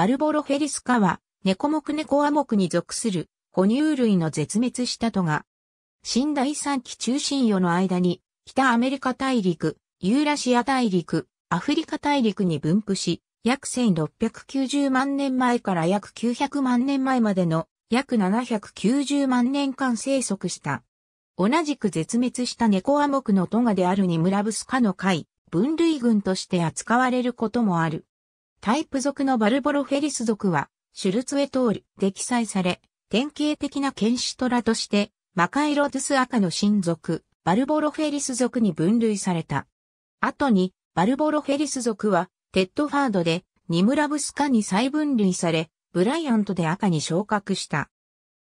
バルボロフェリスカは、猫目猫亜目に属する、哺乳類の絶滅したとが、新第三期中心世の間に、北アメリカ大陸、ユーラシア大陸、アフリカ大陸に分布し、約1690万年前から約900万年前までの約790万年間生息した。同じく絶滅した猫亜目のトガであるニムラブスカの貝、分類群として扱われることもある。タイプ属のバルボロフェリス属は、シュルツエトールで記載され、典型的なケン虎として、マカイロドゥス赤の親属、バルボロフェリス属に分類された。後に、バルボロフェリス属は、テッドファードで、ニムラブスカに再分類され、ブライアントで赤に昇格した。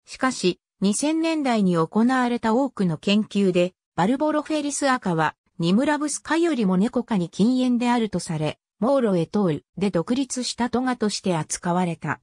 しかし、2000年代に行われた多くの研究で、バルボロフェリス赤は、ニムラブスカよりも猫科に禁煙であるとされ、モーロエトールで独立したトガとして扱われた。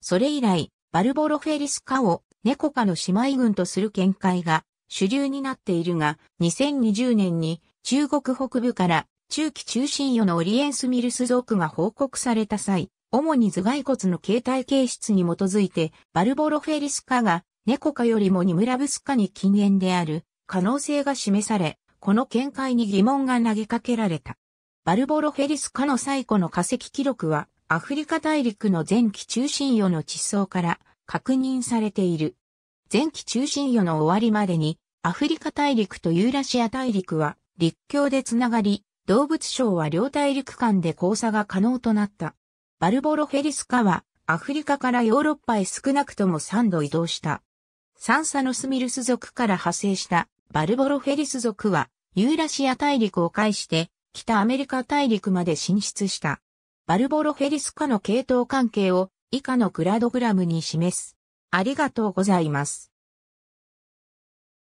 それ以来、バルボロフェリスカをネコカの姉妹軍とする見解が主流になっているが、2020年に中国北部から中期中心世のオリエンスミルス族が報告された際、主に頭蓋骨の形態形質に基づいて、バルボロフェリスカがネコカよりもニムラブスカに禁煙である可能性が示され、この見解に疑問が投げかけられた。バルボロフェリス科の最古の化石記録は、アフリカ大陸の前期中心予の地層から確認されている。前期中心予の終わりまでに、アフリカ大陸とユーラシア大陸は陸橋でつながり、動物省は両大陸間で交差が可能となった。バルボロフェリス科は、アフリカからヨーロッパへ少なくとも3度移動した。サンサノスミルス族から派生したバルボロフェリス族は、ユーラシア大陸を介して北アメリカ大陸まで進出した。バルボロフェリス化の系統関係を以下のクラドグラムに示す。ありがとうございます。